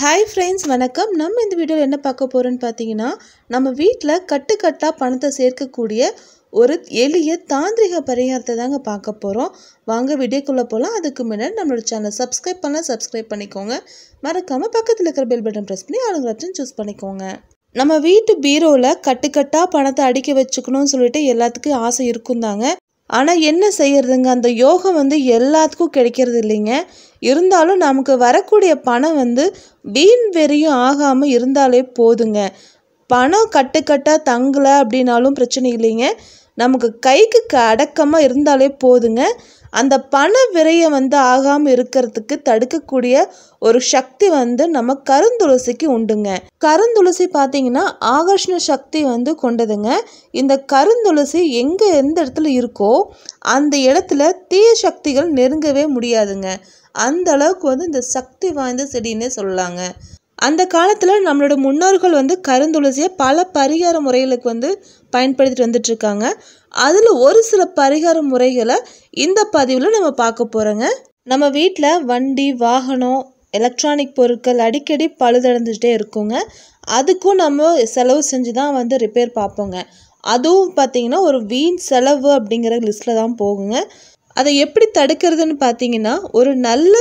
hi friends வணக்கம் நம்ம இந்த வீடியோவில் என்ன பார்க்க போகிறோன்னு பார்த்தீங்கன்னா நம்ம வீட்டில் கட்டுக்கட்டாக பணத்தை சேர்க்கக்கூடிய ஒரு எளிய தாந்திரிக பரிகாரத்தை தாங்க பார்க்க போகிறோம் வாங்க வீடியோக்குள்ளே போகலாம் அதுக்கு முன்னாடி நம்மளோட சேனல் சப்ஸ்கிரைப் பண்ணால் சப்ஸ்கிரைப் பண்ணிக்கோங்க மறக்காமல் பக்கத்தில் இருக்கிற பெல் பட்டன் ப்ரெஸ் பண்ணி ஆளுங்க ஆப்ஷன் சூஸ் பண்ணிக்கோங்க நம்ம வீட்டு பீரோவில் கட்டுக்கட்டாக பணத்தை அடிக்க வச்சுக்கணும்னு சொல்லிட்டு எல்லாத்துக்கும் ஆசை இருக்கும் தாங்க ஆனால் என்ன செய்யறதுங்க அந்த யோகம் வந்து எல்லாத்துக்கும் கிடைக்கிறது இல்லைங்க இருந்தாலும் நமக்கு வரக்கூடிய பணம் வந்து வீண் வெறியும் ஆகாமல் இருந்தாலே போதுங்க பணம் கட்டுக்கட்டாக தங்கலை அப்படின்னாலும் பிரச்சனை இல்லைங்க நமக்கு கைக்கு அடக்கமாக இருந்தாலே போதுங்க அந்த பண விரையம் வந்து ஆகாமல் இருக்கிறதுக்கு தடுக்கக்கூடிய ஒரு சக்தி வந்து நம்ம கருந்துளசிக்கு உண்டுங்க கருந்துளசி பார்த்தீங்கன்னா ஆகர்ஷண சக்தி வந்து கொண்டதுங்க இந்த கருந்துளசி எங்கே எந்த இடத்துல இருக்கோ அந்த இடத்துல தீய சக்திகள் நெருங்கவே முடியாதுங்க அந்த அளவுக்கு வந்து இந்த சக்தி வாய்ந்த செடின்னே சொல்லலாங்க அந்த காலத்தில் நம்மளோட முன்னோர்கள் வந்து கருந்துளசியை பல பரிகார முறைகளுக்கு வந்து பயன்படுத்திட்டு வந்துட்டுருக்காங்க அதில் ஒரு சில பரிகார முறைகளை இந்த பதிவில் நம்ம பார்க்க போகிறோங்க நம்ம வீட்டில் வண்டி வாகனம் எலக்ட்ரானிக் பொருட்கள் அடிக்கடி பழுதடைஞ்சிட்டே இருக்குங்க அதுக்கும் நம்ம செலவு செஞ்சு தான் வந்து ரிப்பேர் பார்ப்போங்க அதுவும் பார்த்திங்கன்னா ஒரு வீண் செலவு அப்படிங்கிற லிஸ்ட்டில் தான் போகுங்க அதை எப்படி தடுக்கிறதுன்னு பார்த்தீங்கன்னா ஒரு நல்ல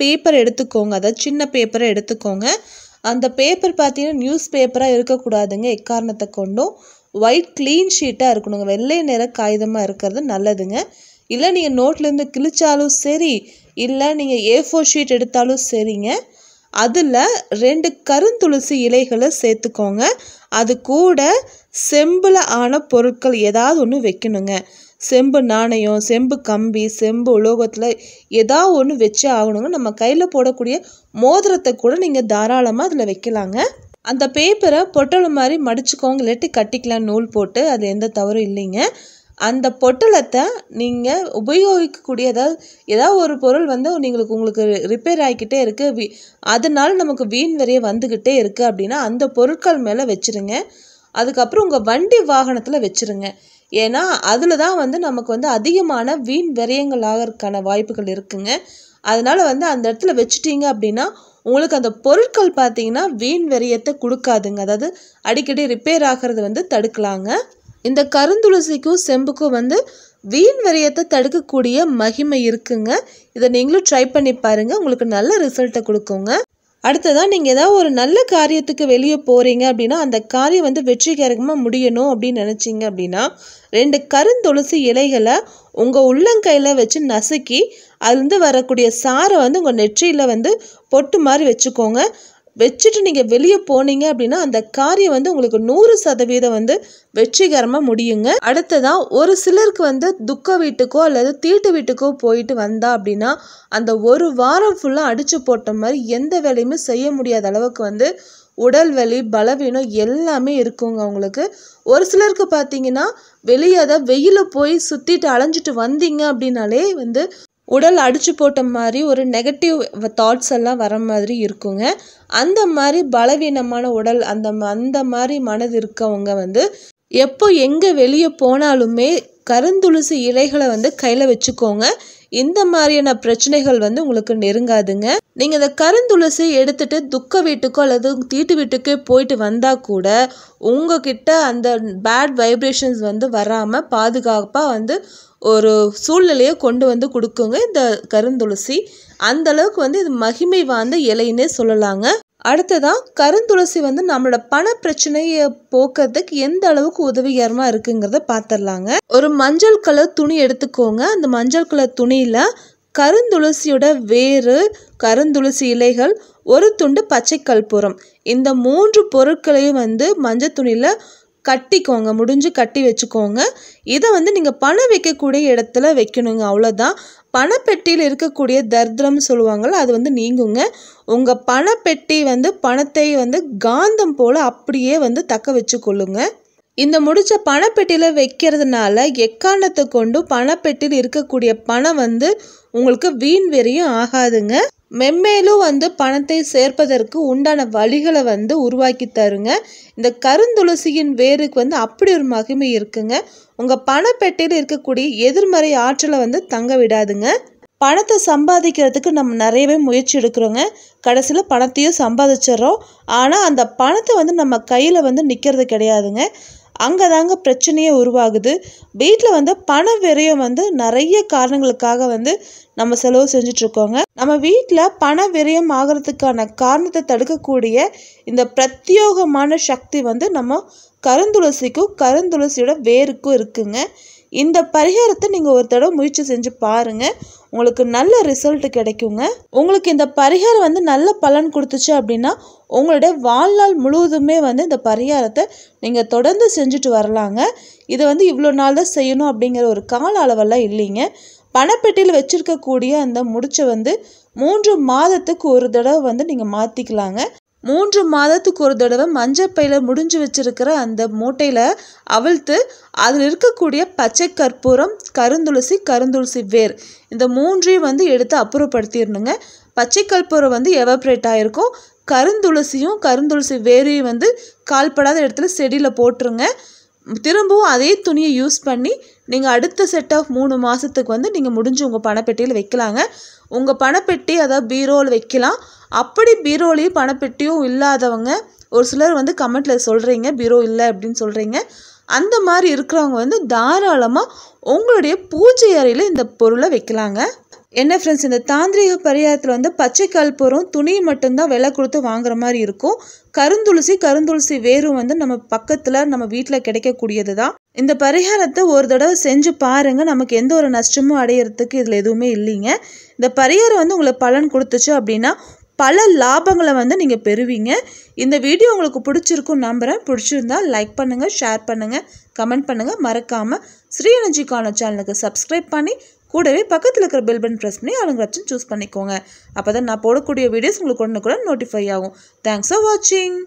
பேப்பர் எடுத்துக்கோங்க அதாவது சின்ன பேப்பரை எடுத்துக்கோங்க அந்த பேப்பர் பார்த்தீங்கன்னா நியூஸ் பேப்பராக இருக்கக்கூடாதுங்க எக்காரணத்தை கொண்டும் ஒயிட் க்ளீன் ஷீட்டாக இருக்கணுங்க வெள்ளை நிற காகிதமாக இருக்கிறது நல்லதுங்க இல்லை நீங்கள் நோட்லேருந்து கிழிச்சாலும் சரி இல்லை நீங்கள் ஏ ஃபோர் ஷீட் எடுத்தாலும் சரிங்க அதில் ரெண்டு கருந்துளசி இலைகளை சேர்த்துக்கோங்க அது கூட செம்பில் ஆன பொருட்கள் ஏதாவது ஒன்று வைக்கணுங்க செம்பு நாணயம் செம்பு கம்பி செம்பு உலோகத்தில் ஏதா ஒன்று வச்சு ஆகணுங்க நம்ம கையில் போடக்கூடிய மோதிரத்தை கூட நீங்கள் தாராளமாக அதில் வைக்கலாங்க அந்த பேப்பரை பொட்டலை மாதிரி மடிச்சுக்கோங்க இல்லாட்டி கட்டிக்கலாம் நூல் போட்டு அது எந்த தவறும் இல்லைங்க அந்த பொட்டலத்தை நீங்கள் உபயோகிக்கக்கூடிய ஏதாவது ஏதாவது ஒரு பொருள் வந்து நீங்களுக்கு உங்களுக்கு ரிப்பேர் ஆகிக்கிட்டே இருக்குது வி அதனால் நமக்கு வீண் வரைய வந்துக்கிட்டே இருக்குது அப்படின்னா அந்த பொருட்கள் மேலே வச்சுருங்க அதுக்கப்புறம் உங்கள் வண்டி வாகனத்தில் வச்சுருங்க ஏன்னா அதில் தான் வந்து நமக்கு வந்து அதிகமான வீண் விரயங்கள் ஆகிறதுக்கான வாய்ப்புகள் இருக்குங்க அதனால் வந்து அந்த இடத்துல வச்சுட்டீங்க அப்படின்னா உங்களுக்கு அந்த பொருட்கள் பார்த்தீங்கன்னா வீண் விரயத்தை கொடுக்காதுங்க அதாவது அடிக்கடி ரிப்பேர் ஆகிறது வந்து தடுக்கலாங்க இந்த கருந்துளசிக்கும் செம்புக்கும் வந்து வீண் விரயத்தை தடுக்கக்கூடிய மகிமை இருக்குங்க இதை நீங்களும் ட்ரை பண்ணி பாருங்கள் உங்களுக்கு நல்ல ரிசல்ட்டை கொடுக்குங்க அடுத்ததாக நீங்கள் ஏதாவது ஒரு நல்ல காரியத்துக்கு வெளியே போகிறீங்க அப்படின்னா அந்த காரியம் வந்து வெற்றிகரமாக முடியணும் அப்படின்னு நினச்சிங்க அப்படின்னா ரெண்டு கருந்தொளசி இலைகளை உங்கள் உள்ளங்கையில் வச்சு நசுக்கி அதுலேருந்து வரக்கூடிய சாரை வந்து உங்கள் நெற்றியில் வந்து பொட்டு மாதிரி வச்சுக்கோங்க வச்சுட்டு நீங்கள் வெளியே போனீங்க அப்படின்னா அந்த காரியம் வந்து உங்களுக்கு நூறு சதவீதம் வந்து வெற்றிகரமாக முடியுங்க அடுத்ததான் ஒரு சிலருக்கு வந்து துக்க வீட்டுக்கோ அல்லது தீட்டு வீட்டுக்கோ போயிட்டு வந்தா அப்படின்னா அந்த ஒரு வாரம் ஃபுல்லாக அடித்து போட்ட மாதிரி எந்த வேலையுமே செய்ய முடியாத அளவுக்கு வந்து உடல் வலி பலவீனம் எல்லாமே இருக்குங்க அவங்களுக்கு ஒரு சிலருக்கு பார்த்தீங்கன்னா வெளியே அதை வெயில போய் சுற்றிட்டு அலைஞ்சிட்டு வந்தீங்க அப்படின்னாலே வந்து உடல் அடித்து போட்ட மாதிரி ஒரு நெகட்டிவ் தாட்ஸ் எல்லாம் வர மாதிரி இருக்குங்க அந்த மாதிரி பலவீனமான உடல் அந்த அந்த மாதிரி மனது இருக்கவங்க வந்து எப்போ எங்கே வெளியே போனாலுமே கருந்துளுசு இலைகளை வந்து கையில் வச்சுக்கோங்க இந்த மாதிரியான பிரச்சனைகள் வந்து உங்களுக்கு நெருங்காதுங்க நீங்கள் இந்த கருந்துளசி எடுத்துட்டு துக்க வீட்டுக்கோ அல்லது தீட்டு வீட்டுக்கோ போயிட்டு வந்தால் கூட உங்ககிட்ட அந்த பேட் வைப்ரேஷன்ஸ் வந்து வராமல் பாதுகாப்பாக வந்து ஒரு சூழ்நிலையை கொண்டு வந்து கொடுக்குங்க இந்த கருந்துளசி அந்த அளவுக்கு வந்து இது மகிமை வாய்ந்த இலைன்னே சொல்லலாங்க அடுத்ததாக கருந்துளசி வந்து நம்மளோட பண பிரச்சனையை போக்குறதுக்கு எந்த அளவுக்கு உதவிகரமா இருக்குங்கிறத பார்த்துடலாங்க ஒரு மஞ்சள் கலர் துணி எடுத்துக்கோங்க அந்த மஞ்சள் கலர் துணியில் கருந்துளசியோட வேறு கருந்துளசி இலைகள் ஒரு துண்டு பச்சை கற்பூரம் இந்த மூன்று பொருட்களையும் வந்து மஞ்சள் துணியில் கட்டிக்கோங்க முடிஞ்சு கட்டி வச்சுக்கோங்க இதை வந்து நீங்கள் பணம் வைக்கக்கூடிய இடத்துல வைக்கணுங்க அவ்வளோதான் பணப்பெட்டியில் இருக்கக்கூடிய தர்திரம் சொல்லுவாங்கள்ல அது வந்து நீங்குங்க உங்கள் பணப்பெட்டி வந்து பணத்தை வந்து காந்தம் போல் அப்படியே வந்து தக்க வச்சு கொள்ளுங்க இந்த முடிச்ச பணப்பெட்டியில் வைக்கிறதுனால எக்காரணத்தை கொண்டும் பணப்பெட்டியில் இருக்கக்கூடிய பணம் வந்து உங்களுக்கு வீண் வெறியும் ஆகாதுங்க மென்மேலும் வந்து பணத்தை சேர்ப்பதற்கு உண்டான வழிகளை வந்து உருவாக்கி தருங்க இந்த கருந்துளசியின் வேருக்கு வந்து அப்படி ஒரு மகிமை இருக்குங்க உங்கள் பணப்பெட்டியில் இருக்கக்கூடிய எதிர்மறை ஆற்றலை வந்து தங்க விடாதுங்க பணத்தை சம்பாதிக்கிறதுக்கு நம்ம நிறையவே முயற்சி எடுக்கிறோங்க கடைசியில் பணத்தையும் சம்பாதிச்சிட்றோம் ஆனால் அந்த பணத்தை வந்து நம்ம கையில் வந்து நிற்கிறது கிடையாதுங்க அங்கே தாங்க பிரச்சனையே உருவாகுது வீட்டில் வந்து பண விரயம் வந்து நிறைய காரணங்களுக்காக வந்து நம்ம செலவு செஞ்சிட்ருக்கோங்க நம்ம வீட்டில் பண விரயம் ஆகிறதுக்கான காரணத்தை தடுக்கக்கூடிய இந்த பிரத்யோகமான சக்தி வந்து நம்ம கருந்துளசிக்கும் கருந்துளசியோட வேருக்கும் இருக்குங்க இந்த பரிகாரத்தை நீங்கள் ஒரு தடவை முயற்சி செஞ்சு பாருங்கள் உங்களுக்கு நல்ல ரிசல்ட் கிடைக்குங்க உங்களுக்கு இந்த பரிகாரம் வந்து நல்ல பலன் கொடுத்துச்சு அப்படின்னா உங்களுடைய வாழ்நாள் முழுவதுமே வந்து இந்த பரிகாரத்தை நீங்கள் தொடர்ந்து செஞ்சுட்டு வரலாங்க இதை வந்து இவ்வளோ நாள் தான் செய்யணும் அப்படிங்கிற ஒரு கால அளவெல்லாம் இல்லைங்க பணப்பெட்டியில் வச்சுருக்கக்கூடிய அந்த முடிச்சை வந்து மூன்று மாதத்துக்கு ஒரு தடவை வந்து நீங்கள் மாற்றிக்கலாங்க மூன்று மாதத்துக்கு ஒரு தடவை மஞ்சப்பையில் முடிஞ்சு வச்சுருக்கிற அந்த மூட்டையில் அவிழ்த்து அதில் இருக்கக்கூடிய பச்சை கற்பூரம் கருந்துளசி கருந்துளசி வேர் இந்த மூன்றையும் வந்து எடுத்து அப்புறப்படுத்திடணுங்க பச்சை கற்பூரம் வந்து எவப்ரேட் ஆகிருக்கும் கருந்துளசியும் கருந்துளசி வேரையும் வந்து கால்படாத இடத்துல செடியில் போட்டுருங்க திரும்பவும் அதே துணியை யூஸ் பண்ணி நீங்கள் அடுத்த செட் ஆஃப் மூணு மாதத்துக்கு வந்து நீங்கள் முடிஞ்சு உங்கள் பணப்பெட்டியில் வைக்கலாங்க உங்கள் பணப்பெட்டி அதாவது பீரோவில் வைக்கலாம் அப்படி பீரோலையும் பணப்பெட்டியும் இல்லாதவங்க ஒரு சிலர் வந்து கமெண்ட்டில் சொல்கிறீங்க பீரோ இல்லை அப்படின்னு சொல்கிறீங்க அந்த மாதிரி இருக்கிறவங்க வந்து தாராளமாக உங்களுடைய பூஜை அறையில் இந்த பொருளை வைக்கலாங்க என்ன ஃப்ரெண்ட்ஸ் இந்த தாந்திரிக பரிகாரத்தில் வந்து பச்சை கல்பூரம் துணி மட்டும்தான் விலை கொடுத்து வாங்குற மாதிரி இருக்கும் கருந்துளசி கருந்துளசி வேரும் வந்து நம்ம பக்கத்தில் நம்ம வீட்டில் கிடைக்கக்கூடியது தான் இந்த பரிகாரத்தை ஒரு தடவை செஞ்சு பாருங்கள் நமக்கு எந்த ஒரு நஷ்டமும் அடையிறதுக்கு இதில் எதுவுமே இல்லைங்க இந்த பரிகாரம் வந்து உங்களுக்கு பலன் கொடுத்துச்சு அப்படின்னா பல லாபங்களை வந்து நீங்கள் பெறுவீங்க இந்த வீடியோ உங்களுக்கு பிடிச்சிருக்கும் நம்புகிறேன் பிடிச்சிருந்தால் லைக் பண்ணுங்கள் ஷேர் பண்ணுங்கள் கமெண்ட் பண்ணுங்கள் மறக்காமல் ஸ்ரீ எனர்ஜிக்கான சேனலுக்கு சப்ஸ்கிரைப் பண்ணி கூடவே பக்கத்தில் இருக்கிற பெல் பட்டன் ப்ரெஸ் பண்ணி ஆளுங்க சூஸ் பண்ணிக்கோங்க அப்போ தான் நான் போடக்கூடிய வீடியோஸ் உங்களுக்கு ஒன்று கூட நோட்டிஃபை ஆகும் தேங்க்ஸ் ஃபார் வாட்சிங்